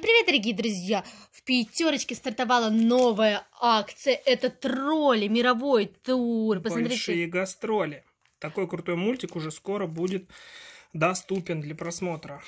Привет, дорогие друзья! В пятерочке стартовала новая акция. Это тролли, мировой тур. Посмотрите. Большие гастроли. Такой крутой мультик уже скоро будет доступен для просмотра.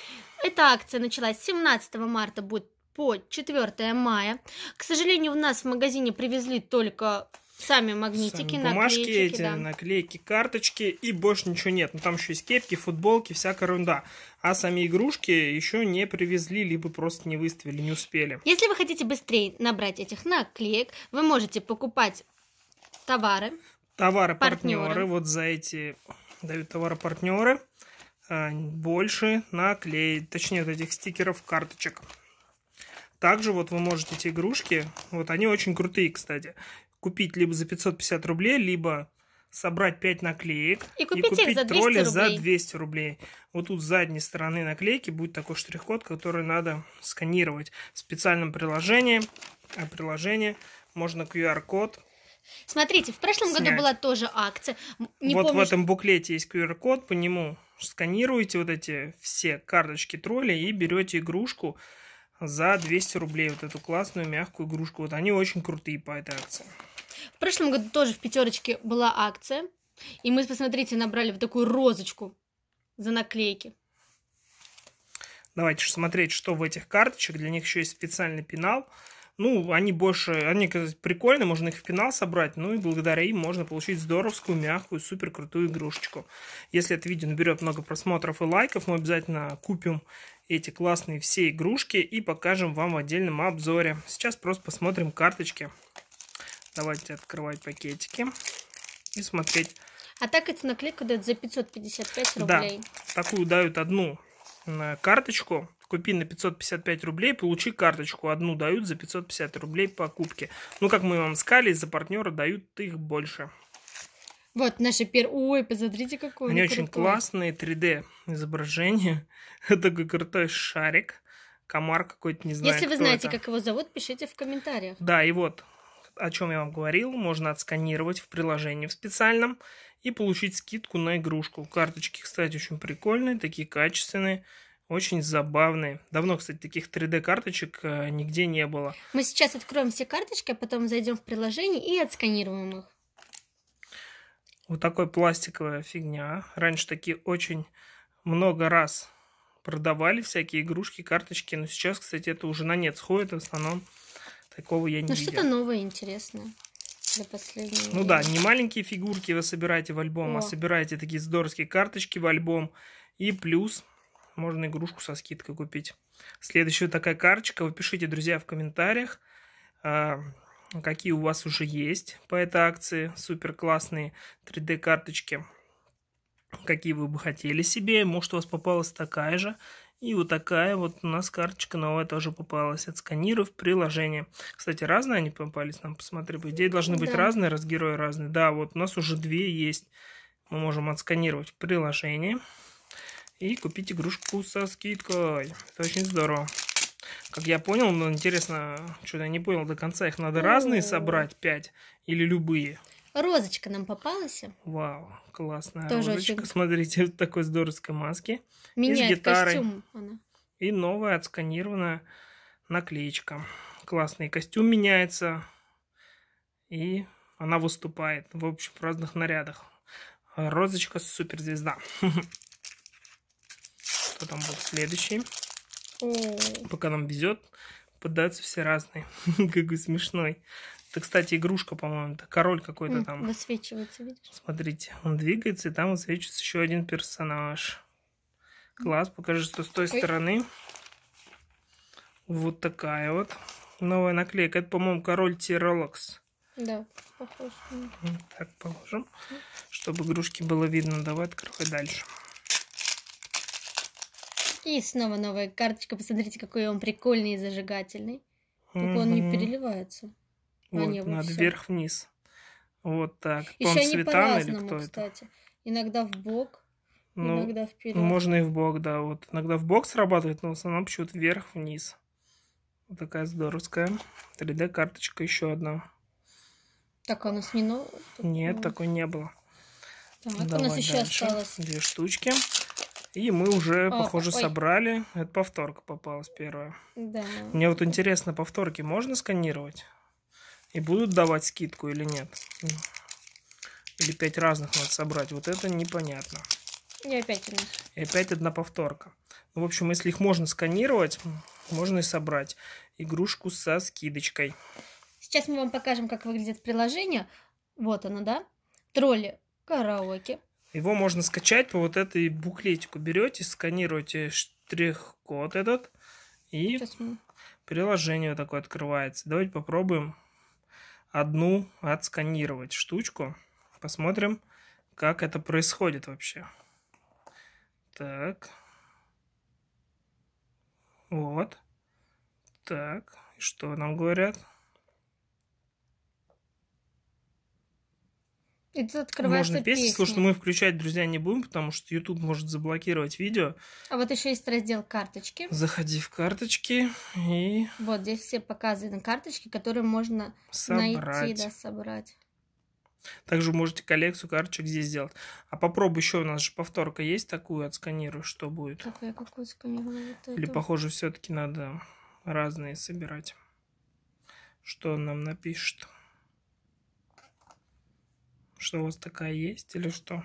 Эта акция началась 17 марта, будет по 4 мая. К сожалению, у нас в магазине привезли только Сами магнитики, Сами бумажки, наклеечки, эти да. наклейки, карточки и больше ничего нет. Ну там еще есть кепки, футболки, всякая ерунда. А сами игрушки еще не привезли, либо просто не выставили, не успели. Если вы хотите быстрее набрать этих наклеек, вы можете покупать товары. Товары партнеры. партнеры. Вот за эти дают товары партнеры а, больше наклеек, точнее вот этих стикеров, карточек. Также вот вы можете эти игрушки, вот они очень крутые, кстати купить либо за 550 рублей, либо собрать 5 наклеек и купить, и купить за тролля рублей. за 200 рублей. Вот тут с задней стороны наклейки будет такой штрих-код, который надо сканировать в специальном приложении. А приложение можно QR-код Смотрите, в прошлом снять. году была тоже акция. Не вот помню, в этом буклете есть QR-код, по нему сканируете вот эти все карточки тролля и берете игрушку за 200 рублей вот эту классную мягкую игрушку. Вот они очень крутые по этой акции. В прошлом году тоже в пятерочке была акция. И мы, посмотрите, набрали вот такую розочку за наклейки. Давайте же смотреть, что в этих карточек. Для них еще есть специальный пенал. Ну, они больше, они прикольные, можно их в пенал собрать, ну и благодаря им можно получить здоровскую, мягкую, супер крутую игрушечку. Если это видео наберет много просмотров и лайков, мы обязательно купим эти классные все игрушки и покажем вам в отдельном обзоре. Сейчас просто посмотрим карточки. Давайте открывать пакетики и смотреть. А так эту наклейку дают за 555 рублей. Да, такую дают одну э, карточку купи на 555 рублей, получи карточку. Одну дают за 550 рублей покупки. Ну, как мы вам сказали, за партнера дают их больше. Вот наши пер... Ой, посмотрите, какой Они он очень крутой. классные 3D изображения. Это Такой крутой шарик. Комар какой-то, не знаю, Если вы знаете, это. как его зовут, пишите в комментариях. Да, и вот, о чем я вам говорил, можно отсканировать в приложении в специальном и получить скидку на игрушку. Карточки, кстати, очень прикольные, такие качественные очень забавные. Давно, кстати, таких 3D-карточек э, нигде не было. Мы сейчас откроем все карточки, а потом зайдем в приложение и отсканируем их. Вот такой пластиковая фигня. А. Раньше такие очень много раз продавали всякие игрушки, карточки, но сейчас, кстати, это уже на нет сходит, в основном такого я не но ну, видел. Ну что-то новое интересное для последнего. Ну время. да, не маленькие фигурки вы собираете в альбом, а О. а собираете такие здоровские карточки в альбом. И плюс можно игрушку со скидкой купить. Следующая такая карточка. Вы пишите, друзья, в комментариях, а, какие у вас уже есть по этой акции. Супер классные 3D карточки. Какие вы бы хотели себе. Может, у вас попалась такая же. И вот такая вот у нас карточка новая тоже попалась. Отсканировав приложение. Кстати, разные они попались нам. Посмотри, по идее должны быть да. разные, раз герои разные. Да, вот у нас уже две есть. Мы можем отсканировать приложение и купить игрушку со скидкой. Это очень здорово. Как я понял, но ну, интересно, что-то я не понял до конца. Их надо О -о -о. разные собрать, 5 или любые. Розочка нам попалась. Вау, классная Тоже розочка. Очень... Смотрите, вот такой здоровской маски. Меняет гитарой. костюм она. И новая отсканированная наклеечка. Классный костюм меняется. И она выступает, в общем, в разных нарядах. Розочка суперзвезда. потом был следующий. Пока нам везет, поддаются все разные. Какой смешной. Это, кстати, игрушка, по-моему, это король какой-то там. Высвечивается, видишь? Смотрите, он двигается, и там высвечивается еще один персонаж. Класс, покажи, что с той стороны. Вот такая вот новая наклейка. Это, по-моему, король Тиролокс. Да, похоже. Так, положим, чтобы игрушки было видно. Давай открывай дальше. И снова новая карточка. Посмотрите, какой он прикольный и зажигательный. Только угу. он не переливается. А, вот, а надо вверх-вниз. Вот так. Еще они по-разному, кстати. Это? Иногда в бок, ну, иногда вперед. Можно и в бок, да. Вот иногда в бок срабатывает, но в основном почему-то вверх-вниз. Вот такая здоровская 3D-карточка еще одна. Так, а у нас не новая? Нет, ну... такой не было. Так, Давай у нас еще дальше. осталось. Две штучки. И мы уже, О, похоже, ой. собрали. Это повторка попалась первая. Да. Мне вот интересно, повторки можно сканировать? И будут давать скидку или нет? Или пять разных надо собрать? Вот это непонятно. И опять одна. И опять одна повторка. Ну, в общем, если их можно сканировать, можно и собрать игрушку со скидочкой. Сейчас мы вам покажем, как выглядит приложение. Вот оно, да? Тролли караоке. Его можно скачать по вот этой буклетику. Берете, сканируете штрих-код этот, и Сейчас. приложение вот такое открывается. Давайте попробуем одну отсканировать штучку. Посмотрим, как это происходит вообще. Так. Вот. Так. Что нам говорят? И ты открываешь Можно песни, слушай, мы включать, друзья, не будем, потому что YouTube может заблокировать видео. А вот еще есть раздел «Карточки». Заходи в «Карточки» и... Вот здесь все показаны карточки, которые можно собрать. найти, да, собрать. Также можете коллекцию карточек здесь сделать. А попробуй еще у нас же повторка есть такую, отсканирую, что будет. Так, а я какую сканирую? Вот Или, эту? похоже, все-таки надо разные собирать. Что он нам напишет. Что у вас такая есть или что?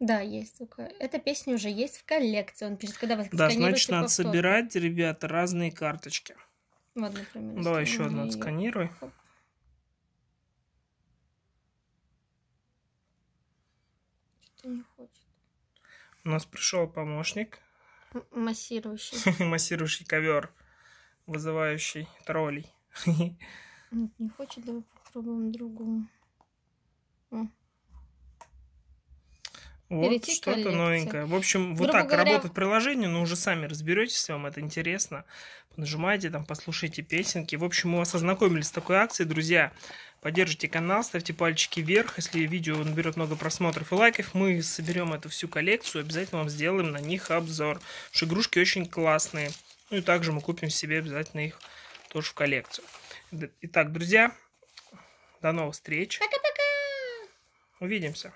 Да, есть только Эта песня уже есть в коллекции. Он пишет, когда вы Да, значит, надо повтор. собирать, ребята, разные карточки. Вот, например. Давай еще одну отсканируй. Хоп. не хочет. У нас пришел помощник. Массирующий. Массирующий ковер, вызывающий троллей. Нет, не хочет, давай попробуем другую. Вот что-то новенькое. В общем, вот Грубо так говоря... работает приложение, но уже сами разберетесь, если вам это интересно. Нажимайте там, послушайте песенки. В общем, мы вас ознакомились с такой акцией. Друзья, поддержите канал, ставьте пальчики вверх. Если видео наберет много просмотров и лайков, мы соберем эту всю коллекцию, обязательно вам сделаем на них обзор. Потому что игрушки очень классные. Ну и также мы купим себе обязательно их тоже в коллекцию. Итак, друзья, до новых встреч. Пока-пока. Увидимся.